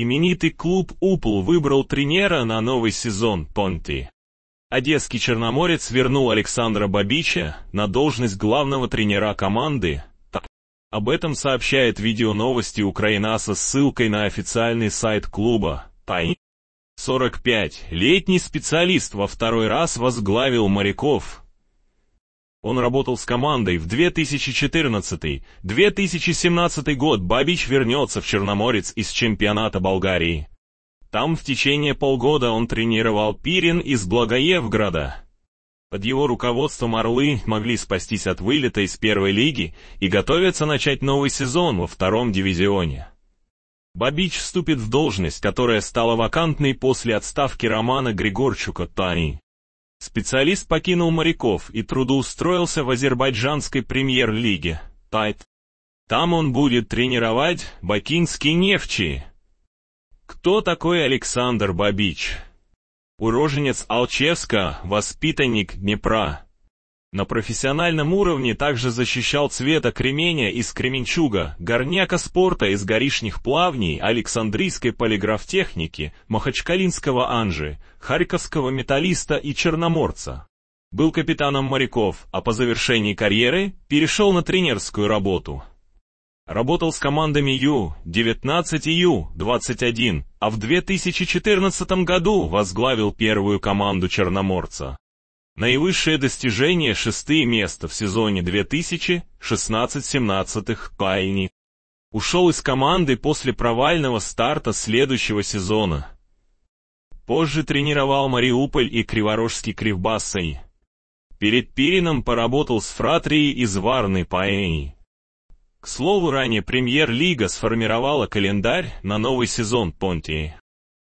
Именитый клуб «Упл» выбрал тренера на новый сезон «Понти». Одесский черноморец вернул Александра Бабича на должность главного тренера команды. Об этом сообщает видео новости Украина со ссылкой на официальный сайт клуба. Тай. 45. Летний специалист во второй раз возглавил моряков. Он работал с командой в 2014-2017 год Бабич вернется в Черноморец из чемпионата Болгарии. Там в течение полгода он тренировал Пирин из Благоевграда. Под его руководством «Орлы» могли спастись от вылета из первой лиги и готовятся начать новый сезон во втором дивизионе. Бабич вступит в должность, которая стала вакантной после отставки Романа Григорчука Тани. Специалист покинул моряков и трудоустроился в азербайджанской премьер-лиге «Тайт». Там он будет тренировать бакинский нефчи. Кто такой Александр Бабич? Уроженец Алчевска, воспитанник Днепра. На профессиональном уровне также защищал цвета кременя из кременчуга, горняка спорта из горишних плавней, Александрийской полиграфтехники, Махачкалинского анжи, Харьковского металлиста и черноморца. Был капитаном моряков, а по завершении карьеры перешел на тренерскую работу. Работал с командами Ю-19 и Ю-21, а в 2014 году возглавил первую команду черноморца. Наивысшее достижение – шестое место в сезоне 2016-17 Пайни. Ушел из команды после провального старта следующего сезона. Позже тренировал Мариуполь и Криворожский Кривбассой. Перед Пирином поработал с Фратрией из Варны Паэи. К слову, ранее премьер-лига сформировала календарь на новый сезон Понтии.